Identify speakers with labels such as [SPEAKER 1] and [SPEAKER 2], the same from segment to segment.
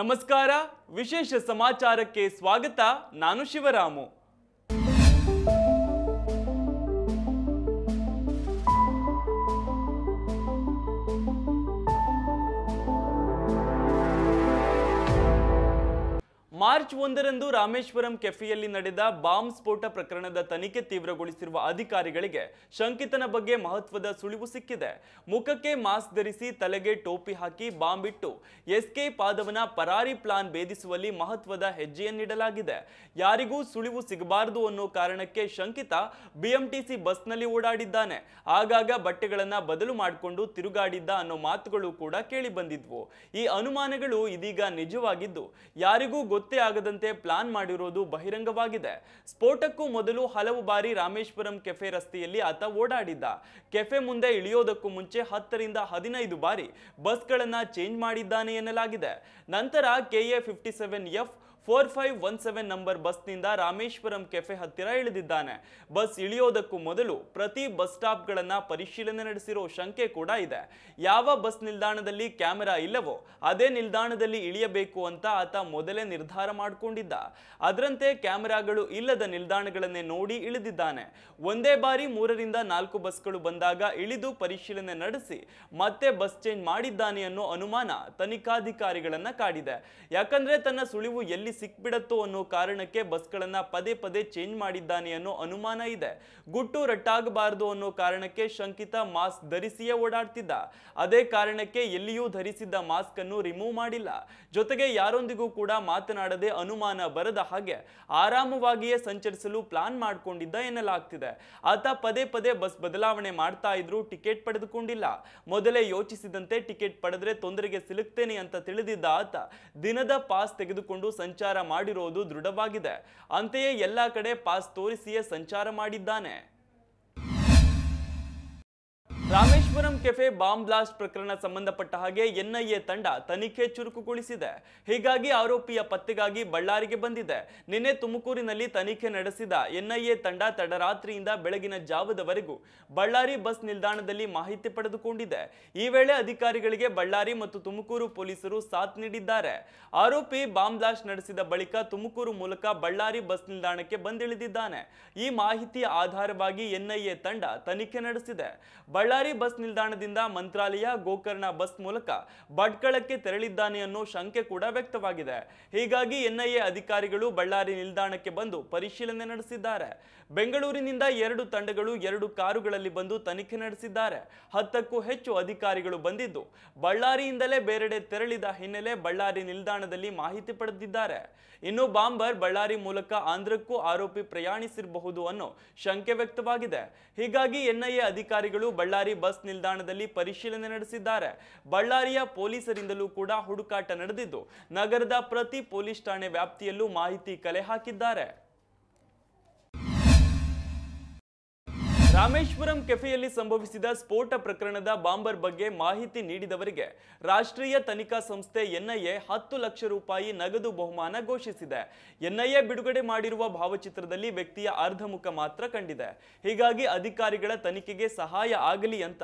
[SPEAKER 1] ನಮಸ್ಕಾರ ವಿಶೇಷ ಸಮಾಚಾರಕ್ಕೆ ಸ್ವಾಗತ ನಾನು ಶಿವರಾಮು ಮಾರ್ಚ್ ಒಂದರಂದು ರಾಮೇಶ್ವರಂ ಕೆಫೆಯಲ್ಲಿ ನಡೆದ ಬಾಂಬ್ ಸ್ಫೋಟ ಪ್ರಕರಣದ ತನಿಖೆ ತೀವ್ರಗೊಳಿಸಿರುವ ಅಧಿಕಾರಿಗಳಿಗೆ ಶಂಕಿತನ ಬಗ್ಗೆ ಮಹತ್ವದ ಸುಳಿವು ಸಿಕ್ಕಿದೆ ಮುಖಕ್ಕೆ ಮಾಸ್ಕ್ ಧರಿಸಿ ತಲೆಗೆ ಟೋಪಿ ಹಾಕಿ ಬಾಂಬ್ ಇಟ್ಟು ಎಸ್ಕೆ ಪಾದವನ ಪರಾರಿ ಪ್ಲಾನ್ ಭೇದಿಸುವಲ್ಲಿ ಮಹತ್ವದ ಹೆಜ್ಜೆಯನ್ನಿಡಲಾಗಿದೆ ಯಾರಿಗೂ ಸುಳಿವು ಸಿಗಬಾರದು ಅನ್ನೋ ಕಾರಣಕ್ಕೆ ಶಂಕಿತ ಬಿಎಂಟಿಸಿ ಬಸ್ನಲ್ಲಿ ಓಡಾಡಿದ್ದಾನೆ ಆಗಾಗ ಬಟ್ಟೆಗಳನ್ನ ಬದಲು ಮಾಡಿಕೊಂಡು ತಿರುಗಾಡಿದ್ದ ಅನ್ನೋ ಮಾತುಗಳು ಕೂಡ ಕೇಳಿ ಬಂದಿದ್ವು ಈ ಅನುಮಾನಗಳು ಇದೀಗ ನಿಜವಾಗಿದ್ದು ಯಾರಿಗೂ ಗೊತ್ತು ಪತ್ತೆ ಆಗದಂತೆ ಪ್ಲಾನ್ ಮಾಡಿರೋದು ಬಹಿರಂಗವಾಗಿದೆ ಸ್ಫೋಟಕ್ಕೂ ಮೊದಲು ಹಲವು ಬಾರಿ ರಾಮೇಶ್ವರಂ ಕೆಫೆ ರಸ್ತೆಯಲ್ಲಿ ಆತ ಓಡಾಡಿದ್ದ ಕೆಫೆ ಮುಂದೆ ಇಳಿಯೋದಕ್ಕೂ ಮುಂಚೆ ಹತ್ತರಿಂದ ಹದಿನೈದು ಬಾರಿ ಬಸ್ಗಳನ್ನು ಚೇಂಜ್ ಮಾಡಿದ್ದಾನೆ ಎನ್ನಲಾಗಿದೆ ನಂತರ KA fifty seven F four five one seven number ಬಸ್ನಿಂದ ರಾಮೇಶ್ವರಂ ಕೆಫೆ ಹತ್ತಿರ ಇಳಿದಿದ್ದಾನೆ ಬಸ್ ಇಳಿಯೋದಕ್ಕೂ ಮೊದಲು ಪ್ರತಿ ಬಸ್ ಸ್ಟಾಪ್ಗಳನ್ನು ಪರಿಶೀಲನೆ ನಡೆಸಿರೋ ಶಂಕೆ ಕೂಡ ಇದೆ ಯಾವ ಬಸ್ ನಿಲ್ದಾಣದಲ್ಲಿ ಕ್ಯಾಮೆರಾ ಇಲ್ಲವೋ ಅದೇ ನಿಲ್ದಾಣದಲ್ಲಿ ಇಳಿಯಬೇಕು ಅಂತ ಆತ ಮೊದಲೇ ನಿರ್ಧಾರ ಮಾಡಿಕೊಂಡಿದ್ದ ಅದರಂತೆ ಕ್ಯಾಮೆರಾಗಳು ಇಲ್ಲದ ನಿಲ್ದಾಣಗಳನ್ನೇ ನೋಡಿ ಇಳಿದಿದ್ದಾನೆ ಒಂದೇ ಬಾರಿ ಮೂರರಿಂದ ನಾಲ್ಕು ಬಸ್ಗಳು ಬಂದಾಗ ಇಳಿದು ಪರಿಶೀಲನೆ ನಡೆಸಿ ಮತ್ತೆ ಬಸ್ ಚೇಂಜ್ ಮಾಡಿದ್ದಾನೆ ಅನ್ನೋ ಅನುಮಾನ ತನಿಖಾಧಿಕಾರಿಗಳನ್ನ ಕಾಡಿದೆ ಯಾಕಂದ್ರೆ ತನ್ನ ಸುಳಿವು ಎಲ್ಲಿ ಸಿಕ್ಬಿಡತ್ತು ಸಿಕ್ಬಿಡತ್ತೋ ಅನ್ನೋ ಕಾರಣಕ್ಕೆ ಬಸ್ಗಳನ್ನ ಪದೇ ಪದೇ ಚೇಂಜ್ ಮಾಡಿದ್ದಾನೆ ಅನ್ನೋ ಅನುಮಾನ ಇದೆ ಗುಟ್ಟು ರಟ್ಟಾಗಬಾರದು ಅನ್ನೋ ಕಾರಣಕ್ಕೆ ಶಂಕಿತ ಮಾಸ್ಕ್ ಧರಿಸಿಯೇ ಓಡಾಡ್ತಿದ್ದ ಅದೇ ಕಾರಣಕ್ಕೆ ಎಲ್ಲಿಯೂ ಧರಿಸಿದ್ದ ಮಾಸ್ಕ್ ಅನ್ನು ರಿಮೂವ್ ಮಾಡಿಲ್ಲ ಜೊತೆಗೆ ಯಾರೊಂದಿಗೂ ಕೂಡ ಮಾತನಾಡದೆ ಅನುಮಾನ ಬರದ ಹಾಗೆ ಆರಾಮವಾಗಿಯೇ ಸಂಚರಿಸಲು ಪ್ಲಾನ್ ಮಾಡಿಕೊಂಡಿದ್ದ ಎನ್ನಲಾಗ್ತಿದೆ ಆತ ಪದೇ ಪದೇ ಬಸ್ ಬದಲಾವಣೆ ಮಾಡ್ತಾ ಇದ್ರು ಟಿಕೆಟ್ ಪಡೆದುಕೊಂಡಿಲ್ಲ ಮೊದಲೇ ಯೋಚಿಸಿದಂತೆ ಟಿಕೆಟ್ ಪಡೆದ್ರೆ ತೊಂದರೆಗೆ ಸಿಲುಕ್ತೇನೆ ಅಂತ ತಿಳಿದಿದ್ದ ಆತ ದಿನದ ಪಾಸ್ ತೆಗೆದುಕೊಂಡು ಸಂಚ ಸಂಚಾರ ಮಾಡಿರೋದು ದೃಢವಾಗಿದೆ ಅಂತೆಯೇ ಎಲ್ಲ ಕಡೆ ಪಾಸ್ ತೋರಿಸಿಯೇ ಸಂಚಾರ ಮಾಡಿದ್ದಾನೆ ರಾಮೇಶ್ವರಂ ಕೆಫೆ ಬಾಂಬ್ ಬ್ಲಾಸ್ಟ್ ಪ್ರಕರಣ ಸಂಬಂಧಪಟ್ಟ ಹಾಗೆ ಎನ್ಐಎ ತಂಡ ತನಿಖೆ ಚುರುಕುಗೊಳಿಸಿದೆ ಹೀಗಾಗಿ ಆರೋಪಿಯ ಪತ್ತೆಗಾಗಿ ಬಳ್ಳಾರಿಗೆ ಬಂದಿದೆ ನಿನ್ನೆ ತುಮಕೂರಿನಲ್ಲಿ ತನಿಖೆ ನಡೆಸಿದ ಎನ್ಐಎ ತಂಡ ತಡರಾತ್ರಿಯಿಂದ ಬೆಳಗಿನ ಜಾವದವರೆಗೂ ಬಳ್ಳಾರಿ ಬಸ್ ನಿಲ್ದಾಣದಲ್ಲಿ ಮಾಹಿತಿ ಪಡೆದುಕೊಂಡಿದೆ ಈ ವೇಳೆ ಅಧಿಕಾರಿಗಳಿಗೆ ಬಳ್ಳಾರಿ ಮತ್ತು ತುಮಕೂರು ಪೊಲೀಸರು ಸಾಥ್ ನೀಡಿದ್ದಾರೆ ಆರೋಪಿ ಬಾಂಬ್ ಬ್ಲಾಸ್ಟ್ ನಡೆಸಿದ ಬಳಿಕ ತುಮಕೂರು ಮೂಲಕ ಬಳ್ಳಾರಿ ಬಸ್ ನಿಲ್ದಾಣಕ್ಕೆ ಬಂದಿಳಿದಿದ್ದಾನೆ ಈ ಮಾಹಿತಿಯ ಆಧಾರವಾಗಿ ಎನ್ಐಎ ತಂಡ ತನಿಖೆ ನಡೆಸಿದೆ ಬಳ್ಳಾರಿ ಬಳ್ಳಾರಿ ಬಸ್ ನಿಲ್ದಾಣದಿಂದ ಮಂತ್ರಾಲಯ ಗೋಕರ್ಣ ಬಸ್ ಮೂಲಕ ಭಟ್ಕಳಕ್ಕೆ ತೆರಳಿದ್ದಾನೆ ಅನ್ನೋ ಶಂಕೆ ಕೂಡ ವ್ಯಕ್ತವಾಗಿದೆ ಹೀಗಾಗಿ ಎನ್ಐಎ ಅಧಿಕಾರಿಗಳು ಬಳ್ಳಾರಿ ನಿಲ್ದಾಣಕ್ಕೆ ಬಂದು ಪರಿಶೀಲನೆ ನಡೆಸಿದ್ದಾರೆ ಬೆಂಗಳೂರಿನಿಂದ ಎರಡು ತಂಡಗಳು ಎರಡು ಕಾರುಗಳಲ್ಲಿ ಬಂದು ತನಿಖೆ ನಡೆಸಿದ್ದಾರೆ ಹತ್ತಕ್ಕೂ ಹೆಚ್ಚು ಅಧಿಕಾರಿಗಳು ಬಂದಿದ್ದು ಬಳ್ಳಾರಿಯಿಂದಲೇ ಬೇರೆಡೆ ತೆರಳಿದ ಹಿನ್ನೆಲೆ ಬಳ್ಳಾರಿ ನಿಲ್ದಾಣದಲ್ಲಿ ಮಾಹಿತಿ ಪಡೆದಿದ್ದಾರೆ ಇನ್ನು ಬಾಂಬರ್ ಬಳ್ಳಾರಿ ಮೂಲಕ ಆಂಧ್ರಕ್ಕೂ ಆರೋಪಿ ಪ್ರಯಾಣಿಸಿರಬಹುದು ಅನ್ನೋ ಶಂಕೆ ವ್ಯಕ್ತವಾಗಿದೆ ಹೀಗಾಗಿ ಎನ್ಐಎ ಅಧಿಕಾರಿಗಳು ಬಳ್ಳಾರಿ ಸರ್ಕಾರಿ ಬಸ್ ನಿಲ್ದಾಣದಲ್ಲಿ ಪರಿಶೀಲನೆ ನಡೆಸಿದ್ದಾರೆ ಬಳ್ಳಾರಿಯ ಪೊಲೀಸರಿಂದಲೂ ಕೂಡ ಹುಡುಕಾಟ ನಡೆದಿದ್ದು ನಗರದ ಪ್ರತಿ ಪೊಲೀಸ್ ಠಾಣೆ ವ್ಯಾಪ್ತಿಯಲ್ಲೂ ಮಾಹಿತಿ ಕಲೆ ಹಾಕಿದ್ದಾರೆ ರಾಮೇಶ್ವರಂ ಕೆಫೆಯಲ್ಲಿ ಸಂಭವಿಸಿದ ಸ್ಫೋಟ ಪ್ರಕರಣದ ಬಾಂಬರ್ ಬಗ್ಗೆ ಮಾಹಿತಿ ನೀಡಿದವರಿಗೆ ರಾಷ್ಟ್ರೀಯ ತನಿಖಾ ಸಂಸ್ಥೆ ಎನ್ಐಎ ಹತ್ತು ಲಕ್ಷ ರೂಪಾಯಿ ನಗದು ಬಹುಮಾನ ಘೋಷಿಸಿದೆ ಎನ್ಐಎ ಬಿಡುಗಡೆ ಮಾಡಿರುವ ಭಾವಚಿತ್ರದಲ್ಲಿ ವ್ಯಕ್ತಿಯ ಅರ್ಧಮುಖ ಮಾತ್ರ ಕಂಡಿದೆ ಹೀಗಾಗಿ ಅಧಿಕಾರಿಗಳ ತನಿಖೆಗೆ ಸಹಾಯ ಆಗಲಿ ಅಂತ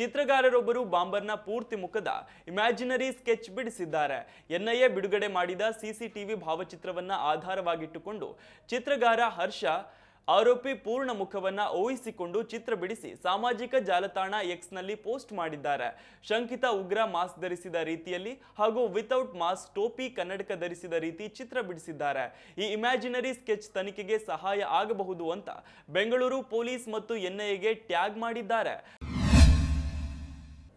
[SPEAKER 1] ಚಿತ್ರಗಾರರೊಬ್ಬರು ಬಾಂಬರ್ನ ಪೂರ್ತಿ ಮುಖದ ಇಮ್ಯಾಜಿನರಿ ಸ್ಕೆಚ್ ಬಿಡಿಸಿದ್ದಾರೆ ಎನ್ಐಎ ಬಿಡುಗಡೆ ಮಾಡಿದ ಸಿಸಿಟಿವಿ ಭಾವಚಿತ್ರವನ್ನ ಆಧಾರವಾಗಿಟ್ಟುಕೊಂಡು ಚಿತ್ರಗಾರ ಹರ್ಷ ಆರೋಪಿ ಪೂರ್ಣ ಮುಖವನ್ನ ಓಹಿಸಿಕೊಂಡು ಚಿತ್ರ ಬಿಡಿಸಿ ಸಾಮಾಜಿಕ ಜಾಲತಾಣ ಎಕ್ಸ್ನಲ್ಲಿ ಪೋಸ್ಟ್ ಮಾಡಿದ್ದಾರೆ ಶಂಕಿತ ಉಗ್ರ ಮಾಸ್ಕ್ ಧರಿಸಿದ ರೀತಿಯಲ್ಲಿ ಹಾಗೂ ವಿತೌಟ್ ಮಾಸ್ಕ್ ಟೋಪಿ ಕನ್ನಡಕ ಧರಿಸಿದ ರೀತಿ ಚಿತ್ರ ಬಿಡಿಸಿದ್ದಾರೆ ಈ ಇಮ್ಯಾಜಿನರಿ ಸ್ಕೆಚ್ ತನಿಖೆಗೆ ಸಹಾಯ ಆಗಬಹುದು ಅಂತ ಬೆಂಗಳೂರು ಪೊಲೀಸ್ ಮತ್ತು ಎನ್ಐಎಗೆ ಟ್ಯಾಗ್ ಮಾಡಿದ್ದಾರೆ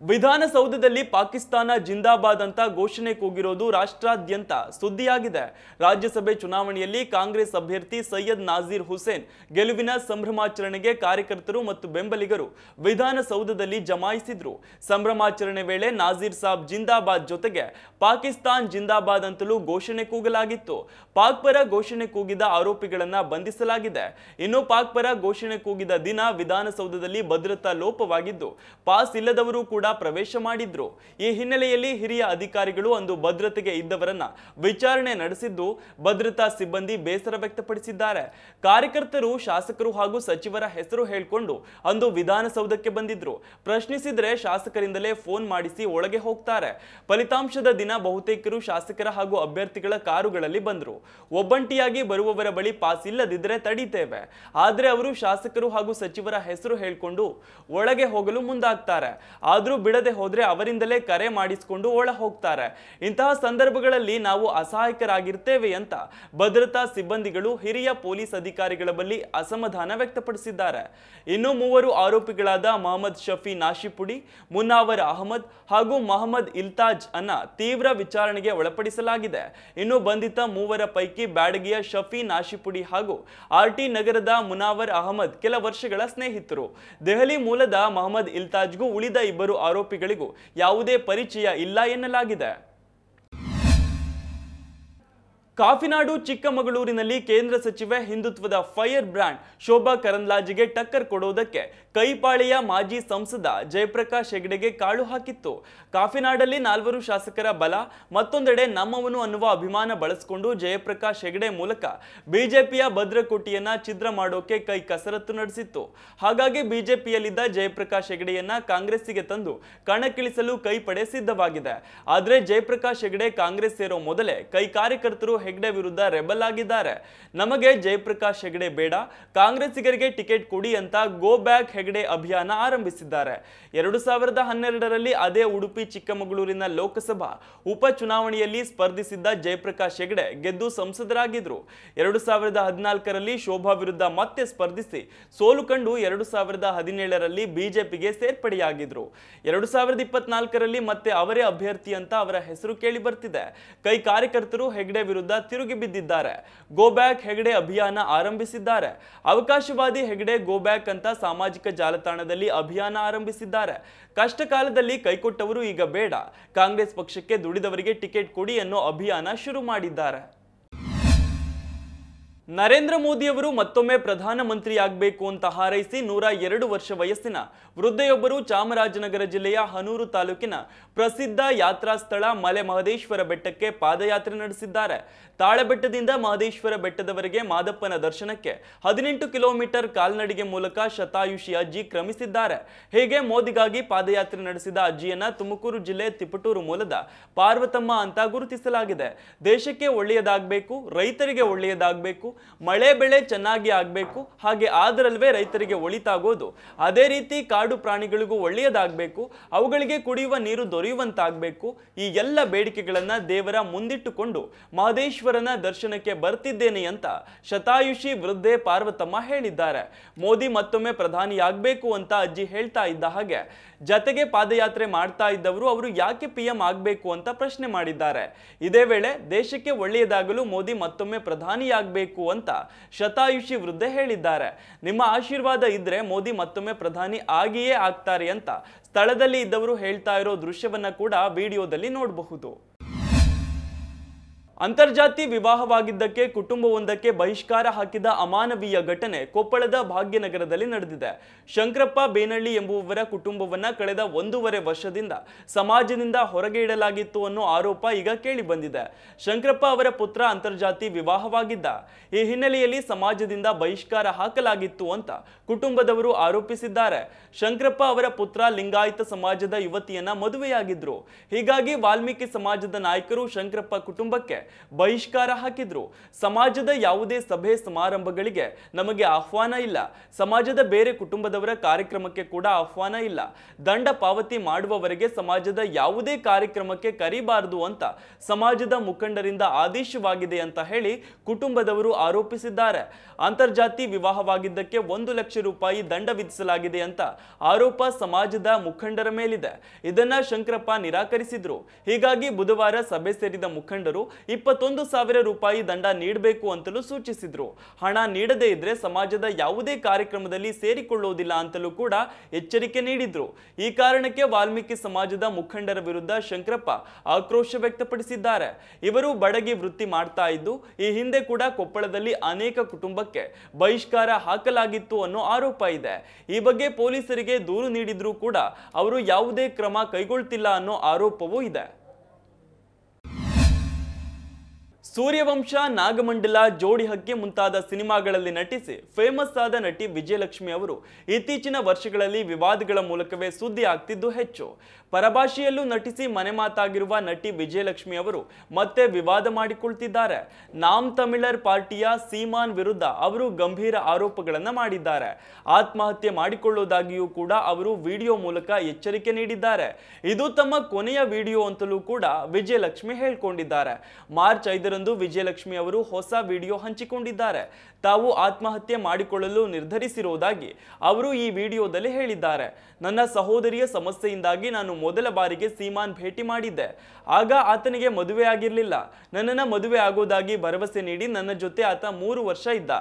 [SPEAKER 1] ವಿಧಾನಸೌಧದಲ್ಲಿ ಪಾಕಿಸ್ತಾನ ಜಿಂದಾಬಾದ್ ಅಂತ ಘೋಷಣೆ ಕೂಗಿರೋದು ರಾಷ್ಟ್ರಾದ್ಯಂತ ಸುದ್ದಿಯಾಗಿದೆ ರಾಜ್ಯಸಭೆ ಚುನಾವಣೆಯಲ್ಲಿ ಕಾಂಗ್ರೆಸ್ ಅಭ್ಯರ್ಥಿ ಸೈಯದ್ ನಾಜೀರ್ ಹುಸೇನ್ ಗೆಲುವಿನ ಸಂಭ್ರಮಾಚರಣೆಗೆ ಕಾರ್ಯಕರ್ತರು ಮತ್ತು ಬೆಂಬಲಿಗರು ವಿಧಾನಸೌಧದಲ್ಲಿ ಜಮಾಯಿಸಿದ್ರು ಸಂಭ್ರಮಾಚರಣೆ ವೇಳೆ ನಾಜೀರ್ ಸಾಬ್ ಜಿಂದಾಬಾದ್ ಜೊತೆಗೆ ಪಾಕಿಸ್ತಾನ್ ಜಿಂದಾಬಾದ್ ಅಂತಲೂ ಘೋಷಣೆ ಕೂಗಲಾಗಿತ್ತು ಪಾಕ್ ಪರ ಘೋಷಣೆ ಕೂಗಿದ ಆರೋಪಿಗಳನ್ನ ಬಂಧಿಸಲಾಗಿದೆ ಇನ್ನು ಪಾಕ್ ಪರ ಘೋಷಣೆ ಕೂಗಿದ ದಿನ ವಿಧಾನಸೌಧದಲ್ಲಿ ಭದ್ರತಾ ಲೋಪವಾಗಿದ್ದು ಪಾಸ್ ಇಲ್ಲದವರು ಕೂಡ ಪ್ರವೇಶ ಮಾಡಿದ್ರು ಈ ಹಿನ್ನೆಲೆಯಲ್ಲಿ ಹಿರಿಯ ಅಧಿಕಾರಿಗಳು ಅಂದು ಭದ್ರತೆಗೆ ಇದ್ದವರನ್ನ ವಿಚಾರಣೆ ನಡೆಸಿದ್ದು ಭದ್ರತಾ ಸಿಬ್ಬಂದಿ ಬೇಸರ ವ್ಯಕ್ತಪಡಿಸಿದ್ದಾರೆ ಕಾರ್ಯಕರ್ತರು ಶಾಸಕರು ಹಾಗೂ ಸಚಿವರ ಹೆಸರು ಹೇಳಿಕೊಂಡು ಅಂದು ವಿಧಾನಸೌಧಕ್ಕೆ ಬಂದಿದ್ರು ಪ್ರಶ್ನಿಸಿದ್ರೆ ಶಾಸಕರಿಂದಲೇ ಫೋನ್ ಮಾಡಿಸಿ ಒಳಗೆ ಹೋಗ್ತಾರೆ ಫಲಿತಾಂಶದ ದಿನ ಬಹುತೇಕರು ಶಾಸಕರ ಹಾಗೂ ಅಭ್ಯರ್ಥಿಗಳ ಕಾರುಗಳಲ್ಲಿ ಬಂದ್ರು ಒಬ್ಬಂಟಿಯಾಗಿ ಬರುವವರ ಬಳಿ ಪಾಸ್ ಇಲ್ಲದಿದ್ರೆ ತಡೀತೇವೆ ಆದ್ರೆ ಅವರು ಶಾಸಕರು ಹಾಗೂ ಸಚಿವರ ಹೆಸರು ಹೇಳಿಕೊಂಡು ಒಳಗೆ ಹೋಗಲು ಮುಂದಾಗ್ತಾರೆ ಆದ್ರೂ ಬಿಡದೆ ಹೋದ್ರೆ ಅವರಿಂದಲೇ ಕರೆ ಮಾಡಿಸಿಕೊಂಡು ಒಳ ಹೋಗ್ತಾರೆ ಇಂತಹ ಸಂದರ್ಭಗಳಲ್ಲಿ ನಾವು ಅಸಹಾಯಕರಾಗಿರ್ತೇವೆ ಅಂತ ಭದ್ರತಾ ಸಿಬ್ಬಂದಿಗಳು ಹಿರಿಯ ಪೊಲೀಸ್ ಅಧಿಕಾರಿಗಳ ಬಳಿ ಅಸಮಾಧಾನ ವ್ಯಕ್ತಪಡಿಸಿದ್ದಾರೆ ಇನ್ನು ಮೂವರು ಆರೋಪಿಗಳಾದ ಮೊಹಮ್ಮದ್ ಶಫಿ ನಾಶಿಪುಡಿ ಮುನ್ನಾವರ್ ಅಹಮದ್ ಹಾಗೂ ಮೊಹಮ್ಮದ್ ಇಲ್ತಾಜ್ ಅನ್ನ ತೀವ್ರ ವಿಚಾರಣೆಗೆ ಒಳಪಡಿಸಲಾಗಿದೆ ಇನ್ನು ಬಂಧಿತ ಮೂವರ ಪೈಕಿ ಬ್ಯಾಡಗಿಯ ಶಫಿ ನಾಶಿಪುಡಿ ಹಾಗೂ ಆರ್ಟಿ ನಗರದ ಮುನಾವರ್ ಅಹಮದ್ ಕೆಲ ವರ್ಷಗಳ ಸ್ನೇಹಿತರು ದೆಹಲಿ ಮೂಲದ ಮೊಹಮ್ಮದ್ ಇಲ್ತಾಜ್ಗೂ ಉಳಿದ ಇಬ್ಬರು ಆರೋಪಿಗಳಿಗೂ ಯಾವುದೇ ಪರಿಚಯ ಇಲ್ಲ ಎನ್ನಲಾಗಿದೆ ಕಾಫಿನಾಡು ಚಿಕ್ಕಮಗಳೂರಿನಲ್ಲಿ ಕೇಂದ್ರ ಸಚಿವೆ ಹಿಂದುತ್ವದ ಫೈರ್ ಬ್ರ್ಯಾಂಡ್ ಶೋಭಾ ಕರಂದ್ಲಾಜಿಗೆ ಟಕ್ಕರ್ ಕೊಡುವುದಕ್ಕೆ ಕೈಪಾಳೆಯ ಮಾಜಿ ಸಂಸದ ಜಯಪ್ರಕಾಶ್ ಹೆಗಡೆಗೆ ಕಾಳು ಹಾಕಿತ್ತು ಕಾಫಿನಾಡಲ್ಲಿ ನಾಲ್ವರು ಶಾಸಕರ ಬಲ ಮತ್ತೊಂದೆಡೆ ನಮ್ಮವನು ಅನ್ನುವ ಅಭಿಮಾನ ಬಳಸಿಕೊಂಡು ಜಯಪ್ರಕಾಶ್ ಹೆಗಡೆ ಮೂಲಕ ಬಿಜೆಪಿಯ ಭದ್ರಕೋಟಿಯನ್ನ ಛಿದ್ರ ಮಾಡೋಕೆ ಕೈ ಕಸರತ್ತು ನಡೆಸಿತ್ತು ಹಾಗಾಗಿ ಬಿಜೆಪಿಯಲ್ಲಿದ್ದ ಜಯಪ್ರಕಾಶ್ ಹೆಗಡೆಯನ್ನ ಕಾಂಗ್ರೆಸ್ಸಿಗೆ ತಂದು ಕಣಕ್ಕಿಳಿಸಲು ಕೈಪಡೆ ಸಿದ್ಧವಾಗಿದೆ ಆದರೆ ಜಯಪ್ರಕಾಶ್ ಹೆಗಡೆ ಕಾಂಗ್ರೆಸ್ ಸೇರೋ ಮೊದಲೇ ಕೈ ಕಾರ್ಯಕರ್ತರು ಹೆಗ್ಡೆ ವಿರುದ್ಧ ರೆಬಲ್ ಆಗಿದ್ದಾರೆ ನಮಗೆ ಜಯಪ್ರಕಾಶ್ ಹೆಗ್ಡೆ ಬೇಡ ಕಾಂಗ್ರೆಸ್ಸಿಗರಿಗೆ ಟಿಕೆಟ್ ಕೊಡಿ ಅಂತ ಗೋ ಬ್ಯಾಕ್ ಹೆಗ್ಡೆ ಅಭಿಯಾನ ಆರಂಭಿಸಿದ್ದಾರೆ ಎರಡು ಸಾವಿರದ ಹನ್ನೆರಡರಲ್ಲಿ ಅದೇ ಉಡುಪಿ ಚಿಕ್ಕಮಗಳೂರಿನ ಲೋಕಸಭಾ ಉಪಚುನಾವಣೆಯಲ್ಲಿ ಸ್ಪರ್ಧಿಸಿದ್ದ ಜಯಪ್ರಕಾಶ್ ಹೆಗ್ಡೆ ಗೆದ್ದು ಸಂಸದರಾಗಿದ್ದರು ಎರಡು ಸಾವಿರದ ಹದಿನಾಲ್ಕರಲ್ಲಿ ಶೋಭಾ ವಿರುದ್ಧ ಮತ್ತೆ ಸ್ಪರ್ಧಿಸಿ ಸೋಲು ಕಂಡು ಎರಡು ಸಾವಿರದ ಹದಿನೇಳರಲ್ಲಿ ಬಿಜೆಪಿಗೆ ಸೇರ್ಪಡೆಯಾಗಿದ್ರು ಎರಡು ಸಾವಿರದ ಇಪ್ಪತ್ನಾಲ್ಕರಲ್ಲಿ ಮತ್ತೆ ಅವರೇ ಅಭ್ಯರ್ಥಿ ಅಂತ ಅವರ ಹೆಸರು ಕೇಳಿ ಬರ್ತಿದೆ ಕೈ ಕಾರ್ಯಕರ್ತರು ಹೆಗ್ಡೆ ವಿರುದ್ಧ ತಿರುಗಿ ಬಿದ್ದಿದ್ದಾರೆ ಗೋ ಬ್ಯಾಕ್ ಹೆಗಡೆ ಅಭಿಯಾನ ಆರಂಭಿಸಿದ್ದಾರೆ ಅವಕಾಶವಾದಿ ಹೆಗಡೆ ಗೋ ಬ್ಯಾಕ್ ಅಂತ ಸಾಮಾಜಿಕ ಜಾಲತಾಣದಲ್ಲಿ ಅಭಿಯಾನ ಆರಂಭಿಸಿದ್ದಾರೆ ಕಷ್ಟ ಕಾಲದಲ್ಲಿ ಕೈಕೊಟ್ಟವರು ಈಗ ಬೇಡ ಕಾಂಗ್ರೆಸ್ ಪಕ್ಷಕ್ಕೆ ದುಡಿದವರಿಗೆ ಟಿಕೆಟ್ ಕೊಡಿ ಅನ್ನೋ ಅಭಿಯಾನ ಶುರು ಮಾಡಿದ್ದಾರೆ ನರೇಂದ್ರ ಮೋದಿಯವರು ಮತ್ತೊಮ್ಮೆ ಪ್ರಧಾನಮಂತ್ರಿಯಾಗಬೇಕು ಅಂತ ಹಾರೈಸಿ ನೂರ ಎರಡು ವರ್ಷ ವಯಸ್ಸಿನ ವೃದ್ಧೆಯೊಬ್ಬರು ಚಾಮರಾಜನಗರ ಜಿಲ್ಲೆಯ ಹನೂರು ತಾಲೂಕಿನ ಪ್ರಸಿದ್ಧ ಯಾತ್ರಾ ಸ್ಥಳ ಮಲೆ ಮಹದೇಶ್ವರ ಬೆಟ್ಟಕ್ಕೆ ಪಾದಯಾತ್ರೆ ನಡೆಸಿದ್ದಾರೆ ತಾಳಬೆಟ್ಟದಿಂದ ಮಹದೇಶ್ವರ ಬೆಟ್ಟದವರೆಗೆ ಮಾದಪ್ಪನ ದರ್ಶನಕ್ಕೆ ಹದಿನೆಂಟು ಕಿಲೋಮೀಟರ್ ಕಾಲ್ನಡಿಗೆ ಮೂಲಕ ಶತಾಯುಷಿ ಅಜ್ಜಿ ಕ್ರಮಿಸಿದ್ದಾರೆ ಹೀಗೆ ಮೋದಿಗಾಗಿ ಪಾದಯಾತ್ರೆ ನಡೆಸಿದ ಅಜ್ಜಿಯನ್ನ ತುಮಕೂರು ಜಿಲ್ಲೆ ತಿಪಟೂರು ಮೂಲದ ಪಾರ್ವತಮ್ಮ ಅಂತ ಗುರುತಿಸಲಾಗಿದೆ ದೇಶಕ್ಕೆ ಒಳ್ಳೆಯದಾಗಬೇಕು ರೈತರಿಗೆ ಒಳ್ಳೆಯದಾಗಬೇಕು ಮಳೆ ಬೆಳೆ ಚೆನ್ನಾಗಿ ಆಗಬೇಕು ಹಾಗೆ ಆದರಲ್ವೇ ರೈತರಿಗೆ ಒಳಿತಾಗೋದು ಅದೇ ರೀತಿ ಕಾಡು ಪ್ರಾಣಿಗಳಿಗೂ ಒಳ್ಳೆಯದಾಗಬೇಕು ಅವುಗಳಿಗೆ ಕುಡಿಯುವ ನೀರು ದೊರೆಯುವಂತಾಗಬೇಕು ಈ ಎಲ್ಲ ಬೇಡಿಕೆಗಳನ್ನು ದೇವರ ಮುಂದಿಟ್ಟುಕೊಂಡು ಮಹದೇಶ್ವರನ ದರ್ಶನಕ್ಕೆ ಬರ್ತಿದ್ದೇನೆ ಅಂತ ಶತಾಯುಷಿ ವೃದ್ಧೆ ಪಾರ್ವತಮ್ಮ ಹೇಳಿದ್ದಾರೆ ಮೋದಿ ಮತ್ತೊಮ್ಮೆ ಪ್ರಧಾನಿಯಾಗಬೇಕು ಅಂತ ಅಜ್ಜಿ ಹೇಳ್ತಾ ಇದ್ದ ಹಾಗೆ ಜತೆಗೆ ಪಾದಯಾತ್ರೆ ಮಾಡ್ತಾ ಇದ್ದವರು ಅವರು ಯಾಕೆ ಪಿ ಎಂ ಆಗಬೇಕು ಅಂತ ಪ್ರಶ್ನೆ ಮಾಡಿದ್ದಾರೆ ಇದೇ ವೇಳೆ ದೇಶಕ್ಕೆ ಒಳ್ಳೆಯದಾಗಲು ಮೋದಿ ಮತ್ತೊಮ್ಮೆ ಪ್ರಧಾನಿಯಾಗಬೇಕು ಅಂತ ಶತಾಯುಷಿ ವೃದ್ಧೆ ಹೇಳಿದ್ದಾರೆ ನಿಮ್ಮ ಆಶೀರ್ವಾದ ಇದ್ರೆ ಮೋದಿ ಮತ್ತೊಮ್ಮೆ ಪ್ರಧಾನಿ ಆಗಿಯೇ ಆಗ್ತಾರೆ ಅಂತ ಸ್ಥಳದಲ್ಲಿ ಇದ್ದವರು ಹೇಳ್ತಾ ಇರೋ ದೃಶ್ಯವನ್ನ ಕೂಡ ವಿಡಿಯೋದಲ್ಲಿ ನೋಡಬಹುದು ಅಂತರ್ಜಾತಿ ವಿವಾಹವಾಗಿದ್ದಕ್ಕೆ ಕುಟುಂಬವೊಂದಕ್ಕೆ ಬಹಿಷ್ಕಾರ ಹಾಕಿದ ಅಮಾನವೀಯ ಘಟನೆ ಕೊಪ್ಪಳದ ಭಾಗ್ಯನಗರದಲ್ಲಿ ನಡೆದಿದೆ ಶಂಕರಪ್ಪ ಬೇನಳ್ಳಿ ಎಂಬುವವರ ಕುಟುಂಬವನ್ನ ಕಳೆದ ಒಂದೂವರೆ ವರ್ಷದಿಂದ ಸಮಾಜದಿಂದ ಹೊರಗೆ ಇಡಲಾಗಿತ್ತು ಅನ್ನೋ ಆರೋಪ ಈಗ ಕೇಳಿಬಂದಿದೆ ಶಂಕರಪ್ಪ ಅವರ ಪುತ್ರ ಅಂತರ್ಜಾತಿ ವಿವಾಹವಾಗಿದ್ದ ಈ ಹಿನ್ನೆಲೆಯಲ್ಲಿ ಸಮಾಜದಿಂದ ಬಹಿಷ್ಕಾರ ಹಾಕಲಾಗಿತ್ತು ಅಂತ ಕುಟುಂಬದವರು ಆರೋಪಿಸಿದ್ದಾರೆ ಶಂಕರಪ್ಪ ಅವರ ಪುತ್ರ ಲಿಂಗಾಯತ ಸಮಾಜದ ಯುವತಿಯನ್ನ ಮದುವೆಯಾಗಿದ್ರು ಹೀಗಾಗಿ ವಾಲ್ಮೀಕಿ ಸಮಾಜದ ನಾಯಕರು ಶಂಕರಪ್ಪ ಕುಟುಂಬಕ್ಕೆ ಬಹಿಷ್ಕಾರ ಹಾಕಿದ್ರು ಸಮಾಜದ ಯಾವುದೇ ಸಭೆ ಸಮಾರಂಭಗಳಿಗೆ ನಮಗೆ ಆಹ್ವಾನ ಇಲ್ಲ ಸಮಾಜದ ಬೇರೆ ಕುಟುಂಬದವರ ಕಾರ್ಯಕ್ರಮಕ್ಕೆ ಕೂಡ ಆಹ್ವಾನ ಇಲ್ಲ ದಂಡ ಪಾವತಿ ಮಾಡುವವರೆಗೆ ಸಮಾಜದ ಯಾವುದೇ ಕಾರ್ಯಕ್ರಮಕ್ಕೆ ಕರಿಬಾರದು ಅಂತ ಸಮಾಜದ ಮುಖಂಡರಿಂದ ಆದೇಶವಾಗಿದೆ ಅಂತ ಹೇಳಿ ಕುಟುಂಬದವರು ಆರೋಪಿಸಿದ್ದಾರೆ ಅಂತರ್ಜಾತಿ ವಿವಾಹವಾಗಿದ್ದಕ್ಕೆ ಒಂದು ಲಕ್ಷ ರೂಪಾಯಿ ದಂಡ ವಿಧಿಸಲಾಗಿದೆ ಅಂತ ಆರೋಪ ಸಮಾಜದ ಮುಖಂಡರ ಮೇಲಿದೆ ಇದನ್ನ ಶಂಕರಪ್ಪ ನಿರಾಕರಿಸಿದ್ರು ಹೀಗಾಗಿ ಬುಧವಾರ ಸಭೆ ಸೇರಿದ ಮುಖಂಡರು ಇಪ್ಪತ್ತೊಂದು ಸಾವಿರ ರೂಪಾಯಿ ದಂಡ ನೀಡಬೇಕು ಅಂತಲೂ ಸೂಚಿಸಿದ್ರು ಹಣ ನೀಡದೇ ಇದ್ರೆ ಸಮಾಜದ ಯಾವುದೇ ಕಾರ್ಯಕ್ರಮದಲ್ಲಿ ಸೇರಿಕೊಳ್ಳುವುದಿಲ್ಲ ಅಂತಲೂ ಕೂಡ ಎಚ್ಚರಿಕೆ ನೀಡಿದ್ರು ಈ ಕಾರಣಕ್ಕೆ ವಾಲ್ಮೀಕಿ ಸಮಾಜದ ಮುಖಂಡರ ವಿರುದ್ಧ ಶಂಕರಪ್ಪ ಆಕ್ರೋಶ ವ್ಯಕ್ತಪಡಿಸಿದ್ದಾರೆ ಇವರು ಬಡಗಿ ವೃತ್ತಿ ಮಾಡ್ತಾ ಇದ್ದು ಈ ಹಿಂದೆ ಕೂಡ ಕೊಪ್ಪಳದಲ್ಲಿ ಅನೇಕ ಕುಟುಂಬಕ್ಕೆ ಬಹಿಷ್ಕಾರ ಹಾಕಲಾಗಿತ್ತು ಅನ್ನೋ ಆರೋಪ ಇದೆ ಈ ಬಗ್ಗೆ ಪೊಲೀಸರಿಗೆ ದೂರು ನೀಡಿದ್ರೂ ಕೂಡ ಅವರು ಯಾವುದೇ ಕ್ರಮ ಕೈಗೊಳ್ತಿಲ್ಲ ಅನ್ನೋ ಆರೋಪವೂ ಇದೆ ಸೂರ್ಯವಂಶ ನಾಗಮಂಡಲ ಜೋಡಿ ಹಕ್ಕಿ ಮುಂತಾದ ಸಿನಿಮಾಗಳಲ್ಲಿ ನಟಿಸಿ ಫೇಮಸ್ ಆದ ನಟಿ ವಿಜಯಲಕ್ಷ್ಮಿ ಅವರು ಇತ್ತೀಚಿನ ವರ್ಷಗಳಲ್ಲಿ ವಿವಾದಗಳ ಮೂಲಕವೇ ಸುದ್ದಿ ಆಗ್ತಿದ್ದು ಹೆಚ್ಚು ಪರಭಾಷೆಯಲ್ಲೂ ನಟಿಸಿ ಮನೆ ಮಾತಾಗಿರುವ ನಟಿ ವಿಜಯಲಕ್ಷ್ಮಿ ಅವರು ಮತ್ತೆ ವಿವಾದ ಮಾಡಿಕೊಳ್ತಿದ್ದಾರೆ ನಾಮ್ ತಮಿಳರ್ ಪಾರ್ಟಿಯ ಸೀಮಾನ್ ವಿರುದ್ಧ ಅವರು ಗಂಭೀರ ಆರೋಪಗಳನ್ನು ಮಾಡಿದ್ದಾರೆ ಆತ್ಮಹತ್ಯೆ ಮಾಡಿಕೊಳ್ಳೋದಾಗಿಯೂ ಕೂಡ ಅವರು ವಿಡಿಯೋ ಮೂಲಕ ಎಚ್ಚರಿಕೆ ನೀಡಿದ್ದಾರೆ ಇದು ತಮ್ಮ ಕೊನೆಯ ವಿಡಿಯೋ ಅಂತಲೂ ಕೂಡ ವಿಜಯಲಕ್ಷ್ಮಿ ಹೇಳ್ಕೊಂಡಿದ್ದಾರೆ ಮಾರ್ಚ್ ಐದರಂದು ಅಂದು ವಿಜಯಲಕ್ಷ್ಮಿ ಅವರು ಹೊಸ ವಿಡಿಯೋ ಹಂಚಿಕೊಂಡಿದ್ದಾರೆ ತಾವು ಆತ್ಮಹತ್ಯೆ ಮಾಡಿಕೊಳ್ಳಲು ನಿರ್ಧರಿಸಿರುವುದಾಗಿ ಅವರು ಈ ವಿಡಿಯೋದಲ್ಲಿ ಹೇಳಿದ್ದಾರೆ ನನ್ನ ಸಹೋದರಿಯ ಸಮಸ್ಯೆಯಿಂದಾಗಿ ನಾನು ಮೊದಲ ಬಾರಿಗೆ ಸೀಮಾನ್ ಭೇಟಿ ಮಾಡಿದ್ದೆ ಆಗ ಆತನಿಗೆ ಮದುವೆ ಆಗಿರಲಿಲ್ಲ ನನ್ನನ್ನು ಮದುವೆ ಆಗೋದಾಗಿ ಭರವಸೆ ನೀಡಿ ನನ್ನ ಜೊತೆ ಆತ ಮೂರು ವರ್ಷ ಇದ್ದ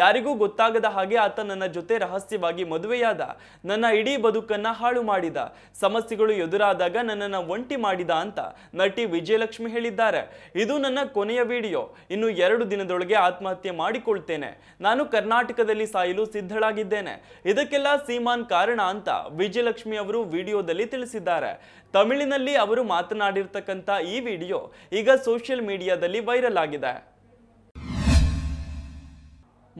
[SPEAKER 1] ಯಾರಿಗೂ ಗೊತ್ತಾಗದ ಹಾಗೆ ಆತ ನನ್ನ ಜೊತೆ ರಹಸ್ಯವಾಗಿ ಮದುವೆಯಾದ ನನ್ನ ಇಡೀ ಬದುಕನ್ನ ಹಾಳು ಮಾಡಿದ ಸಮಸ್ಯೆಗಳು ಎದುರಾದಾಗ ನನ್ನನ್ನು ಒಂಟಿ ಮಾಡಿದ ಅಂತ ನಟಿ ವಿಜಯಲಕ್ಷ್ಮಿ ಹೇಳಿದ್ದಾರೆ ಇದು ನನ್ನ ಕೊನೆಯ ವಿಡಿಯೋ ಇನ್ನು ಎರಡು ದಿನದೊಳಗೆ ಆತ್ಮಹತ್ಯೆ ಮಾಡಿಕೊಳ್ತೇನೆ ನಾನು ಕರ್ನಾಟಕದಲ್ಲಿ ಸಾಯಲು ಸಿದ್ಧಳಾಗಿದ್ದೇನೆ ಇದಕ್ಕೆಲ್ಲ ಸೀಮಾನ್ ಕಾರಣ ಅಂತ ವಿಜಯಲಕ್ಷ್ಮಿ ಅವರು ವಿಡಿಯೋದಲ್ಲಿ ತಿಳಿಸಿದ್ದಾರೆ ತಮಿಳಿನಲ್ಲಿ ಅವರು ಮಾತನಾಡಿರ್ತಕ್ಕಂಥ ಈ ವಿಡಿಯೋ ಈಗ ಸೋಷಿಯಲ್ ಮೀಡಿಯಾದಲ್ಲಿ ವೈರಲ್ ಆಗಿದೆ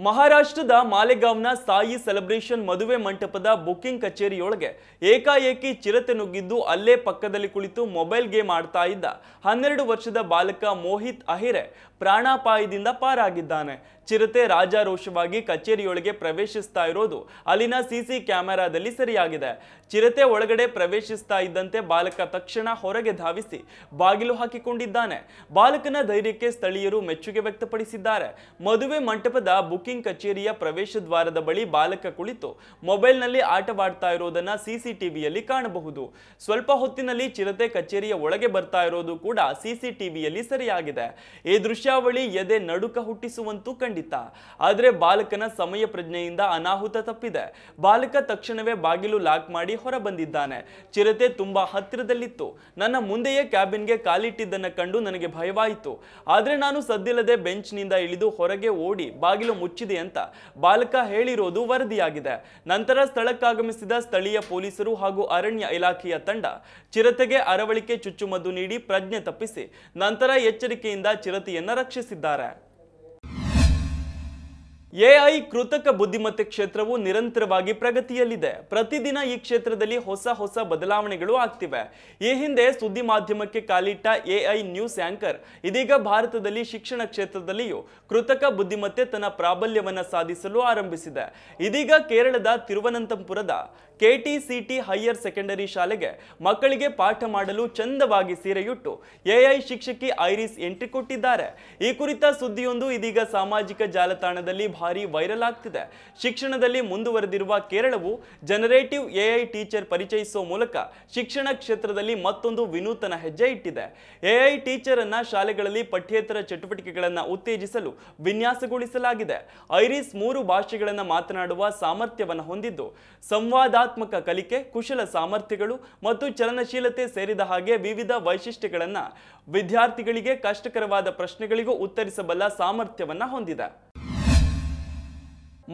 [SPEAKER 1] ಮಹಾರಾಷ್ಟ್ರದ ಮಾಲೆಗಾಂವ್ನ ಸಾಯಿ ಸೆಲೆಬ್ರೇಷನ್ ಮದುವೆ ಮಂಟಪದ ಬುಕಿಂಗ್ ಕಚೇರಿಯೊಳಗೆ ಏಕಾಏಕಿ ಚಿರತೆ ನುಗ್ಗಿದ್ದು ಅಲ್ಲೇ ಪಕ್ಕದಲ್ಲಿ ಕುಳಿತು ಮೊಬೈಲ್ ಗೇಮ್ ಆಡ್ತಾ ಇದ್ದ ಹನ್ನೆರಡು ವರ್ಷದ ಬಾಲಕ ಮೋಹಿತ್ ಅಹಿರೆ ಪ್ರಾಣಾಪಾಯದಿಂದ ಪಾರಾಗಿದ್ದಾನೆ ಚಿರತೆ ರಾಜಾರೋಷವಾಗಿ ಕಚೇರಿಯೊಳಗೆ ಪ್ರವೇಶಿಸ್ತಾ ಇರೋದು ಅಲ್ಲಿನ ಸಿಸಿ ಕ್ಯಾಮೆರಾದಲ್ಲಿ ಸರಿಯಾಗಿದೆ ಚಿರತೆ ಒಳಗಡೆ ಪ್ರವೇಶಿಸ್ತಾ ಇದ್ದಂತೆ ಬಾಲಕ ತಕ್ಷಣ ಹೊರಗೆ ಧಾವಿಸಿ ಬಾಗಿಲು ಹಾಕಿಕೊಂಡಿದ್ದಾನೆ ಬಾಲಕನ ಧೈರ್ಯಕ್ಕೆ ಸ್ಥಳೀಯರು ಮೆಚ್ಚುಗೆ ವ್ಯಕ್ತಪಡಿಸಿದ್ದಾರೆ ಮದುವೆ ಮಂಟಪದ ಬುಕಿಂಗ್ ಕಚೇರಿಯ ಪ್ರವೇಶ ದ್ವಾರದ ಬಳಿ ಬಾಲಕ ಕುಳಿತು ಮೊಬೈಲ್ನಲ್ಲಿ ಆಟವಾಡ್ತಾ ಇರೋದನ್ನ ಸಿಸಿಟಿವಿಯಲ್ಲಿ ಕಾಣಬಹುದು ಸ್ವಲ್ಪ ಹೊತ್ತಿನಲ್ಲಿ ಚಿರತೆ ಕಚೇರಿಯ ಒಳಗೆ ಬರ್ತಾ ಇರೋದು ಕೂಡ ಸಿಸಿಟಿವಿಯಲ್ಲಿ ಸರಿಯಾಗಿದೆ ಈ ದೃಶ್ಯಾವಳಿ ಎದೆ ನಡುಕ ಹುಟ್ಟಿಸುವಂತೂ ಖಂಡಿತ ಆದರೆ ಬಾಲಕನ ಸಮಯ ಪ್ರಜ್ಞೆಯಿಂದ ಅನಾಹುತ ತಪ್ಪಿದೆ ಬಾಲಕ ತಕ್ಷಣವೇ ಬಾಗಿಲು ಲಾಕ್ ಮಾಡಿ ಹೊರ ಬಂದಿದ್ದಾನೆ ಚಿರತೆ ತುಂಬಾ ಹತ್ತಿರದಲ್ಲಿತ್ತು ನನ್ನ ಮುಂದೆಯೇ ಕ್ಯಾಬಿನ್ಗೆ ಕಾಲಿಟ್ಟಿದ್ದನ್ನ ಕಂಡು ನನಗೆ ಭಯವಾಯಿತು ಆದ್ರೆ ನಾನು ಸದ್ದಿಲ್ಲದೆ ಬೆಂಚ್ನಿಂದ ಇಳಿದು ಹೊರಗೆ ಓಡಿ ಬಾಗಿಲು ಮುಚ್ಚಿ ಮುಚ್ಚಿದೆ ಅಂತ ಬಾಲಕ ಹೇಳಿರೋದು ವರದಿಯಾಗಿದೆ ನಂತರ ಸ್ಥಳಕ್ಕಾಗಮಿಸಿದ ಸ್ಥಳೀಯ ಪೊಲೀಸರು ಹಾಗೂ ಅರಣ್ಯ ಇಲಾಖೆಯ ತಂಡ ಚಿರತೆಗೆ ಅರವಳಿಕೆ ಚುಚ್ಚುಮದ್ದು ನೀಡಿ ಪ್ರಜ್ಞೆ ತಪ್ಪಿಸಿ ನಂತರ ಎಚ್ಚರಿಕೆಯಿಂದ ಚಿರತೆಯನ್ನು ರಕ್ಷಿಸಿದ್ದಾರೆ ಎಐ ಕೃತಕ ಬುದ್ಧಿಮತ್ತೆ ಕ್ಷೇತ್ರವು ನಿರಂತರವಾಗಿ ಪ್ರಗತಿಯಲ್ಲಿದೆ ಪ್ರತಿದಿನ ಈ ಕ್ಷೇತ್ರದಲ್ಲಿ ಹೊಸ ಹೊಸ ಬದಲಾವಣೆಗಳು ಆಗ್ತಿವೆ ಈ ಹಿಂದೆ ಸುದ್ದಿ ಮಾಧ್ಯಮಕ್ಕೆ ಕಾಲಿಟ್ಟ ಎಐ ನ್ಯೂಸ್ ಆಂಕರ್ ಇದೀಗ ಭಾರತದಲ್ಲಿ ಶಿಕ್ಷಣ ಕ್ಷೇತ್ರದಲ್ಲಿಯೂ ಕೃತಕ ಬುದ್ಧಿಮತ್ತೆ ತನ್ನ ಪ್ರಾಬಲ್ಯವನ್ನು ಸಾಧಿಸಲು ಆರಂಭಿಸಿದೆ ಇದೀಗ ಕೇರಳದ ತಿರುವನಂತಪುರದ ಕೆಟಿಸಿಟಿ ಹೈಯರ್ ಸೆಕೆಂಡರಿ ಶಾಲೆಗೆ ಮಕ್ಕಳಿಗೆ ಪಾಠ ಮಾಡಲು ಚಂದವಾಗಿ ಸೀರೆಯುಟ್ಟು ಎಐ ಶಿಕ್ಷಕಿ ಐರಿಸ್ ಎಂಟ್ರಿ ಕೊಟ್ಟಿದ್ದಾರೆ ಈ ಕುರಿತ ಸುದ್ದಿಯೊಂದು ಇದೀಗ ಸಾಮಾಜಿಕ ಜಾಲತಾಣದಲ್ಲಿ ಭಾರಿ ವೈರಲ್ ಆಗ್ತಿದೆ ಶಿಕ್ಷಣದಲ್ಲಿ ಮುಂದುವರೆದಿರುವ ಕೇರಳವು ಜನರೇಟಿವ್ ಎಐ ಟೀಚರ್ ಪರಿಚಯಿಸುವ ಮೂಲಕ ಶಿಕ್ಷಣ ಕ್ಷೇತ್ರದಲ್ಲಿ ಮತ್ತೊಂದು ವಿನೂತನ ಹೆಜ್ಜೆ ಇಟ್ಟಿದೆ ಎಐ ಟೀಚರ್ ಅನ್ನ ಶಾಲೆಗಳಲ್ಲಿ ಪಠ್ಯೇತರ ಚಟುವಟಿಕೆಗಳನ್ನು ಉತ್ತೇಜಿಸಲು ವಿನ್ಯಾಸಗೊಳಿಸಲಾಗಿದೆ ಐರಿಸ್ ಮೂರು ಭಾಷೆಗಳನ್ನು ಮಾತನಾಡುವ ಸಾಮರ್ಥ್ಯವನ್ನು ಹೊಂದಿದ್ದು ಸಂವಾದ ಕಲಿಕೆ ಕುಶಲ ಸಾಮರ್ಥ್ಯಗಳು ಮತ್ತು ಚಲನಶೀಲತೆ ಸೇರಿದ ಹಾಗೆ ವಿವಿಧ ವೈಶಿಷ್ಟ್ಯಗಳನ್ನು ವಿದ್ಯಾರ್ಥಿಗಳಿಗೆ ಕಷ್ಟಕರವಾದ ಪ್ರಶ್ನೆಗಳಿಗೂ ಉತ್ತರಿಸಬಲ್ಲ ಸಾಮರ್ಥ್ಯವನ್ನು ಹೊಂದಿದೆ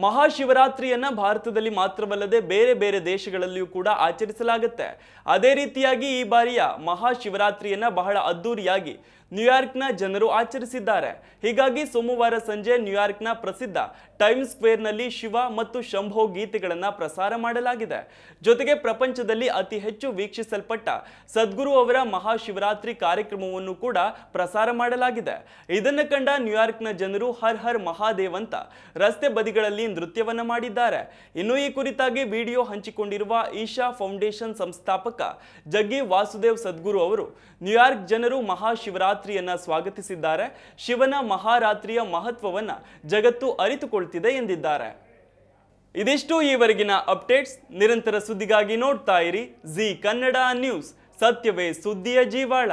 [SPEAKER 1] ಮಹಾಶಿವರಾತ್ರಿಯನ್ನ ಭಾರತದಲ್ಲಿ ಮಾತ್ರವಲ್ಲದೆ ಬೇರೆ ಬೇರೆ ದೇಶಗಳಲ್ಲಿಯೂ ಕೂಡ ಆಚರಿಸಲಾಗುತ್ತೆ ಅದೇ ರೀತಿಯಾಗಿ ಈ ಬಾರಿಯ ಮಹಾಶಿವರಾತ್ರಿಯನ್ನ ಬಹಳ ಅದ್ದೂರಿಯಾಗಿ ನ್ಯೂಯಾರ್ಕ್ನ ಜನರು ಆಚರಿಸಿದ್ದಾರೆ ಹೀಗಾಗಿ ಸೋಮವಾರ ಸಂಜೆ ನ್ಯೂಯಾರ್ಕ್ನ ಪ್ರಸಿದ್ಧ ಟೈಮ್ ಸ್ಕ್ವೇರ್ನಲ್ಲಿ ಶಿವ ಮತ್ತು ಶಂಭೋ ಗೀತೆಗಳನ್ನು ಪ್ರಸಾರ ಮಾಡಲಾಗಿದೆ ಜೊತೆಗೆ ಪ್ರಪಂಚದಲ್ಲಿ ಅತಿ ಹೆಚ್ಚು ವೀಕ್ಷಿಸಲ್ಪಟ್ಟ ಸದ್ಗುರು ಅವರ ಮಹಾಶಿವರಾತ್ರಿ ಕಾರ್ಯಕ್ರಮವನ್ನು ಕೂಡ ಪ್ರಸಾರ ಮಾಡಲಾಗಿದೆ ಇದನ್ನು ಕಂಡ ನ್ಯೂಯಾರ್ಕ್ನ ಜನರು ಹರ್ ಹರ್ ಮಹಾದೇವ್ ಅಂತ ರಸ್ತೆ ಬದಿಗಳಲ್ಲಿ ನೃತ್ಯವನ್ನು ಮಾಡಿದ್ದಾರೆ ಇನ್ನು ಈ ಕುರಿತಾಗಿ ವಿಡಿಯೋ ಹಂಚಿಕೊಂಡಿರುವ ಈಶಾ ಫೌಂಡೇಶನ್ ಸಂಸ್ಥಾಪಕ ಜಗ್ಗಿ ವಾಸುದೇವ್ ಸದ್ಗುರು ಅವರು ನ್ಯೂಯಾರ್ಕ್ ಜನರು ಮಹಾಶಿವರಾತ್ರಿ ಮಹಾರಾತ್ರಿಯನ್ನ ಸ್ವಾಗತಿಸಿದ್ದಾರೆ ಶಿವನ ಮಹಾರಾತ್ರಿಯ ಮಹತ್ವವನ್ನ ಜಗತ್ತು ಅರಿತುಕೊಳ್ತಿದೆ ಎಂದಿದ್ದಾರೆ ಇದಿಷ್ಟು ಈವರೆಗಿನ ಅಪ್ಡೇಟ್ಸ್ ನಿರಂತರ ಸುದ್ದಿಗಾಗಿ ನೋಡ್ತಾ ಇರಿ ಜಿ ಕನ್ನಡ ನ್ಯೂಸ್ ಸತ್ಯವೇ ಸುದ್ದಿಯ ಜೀವಾಳ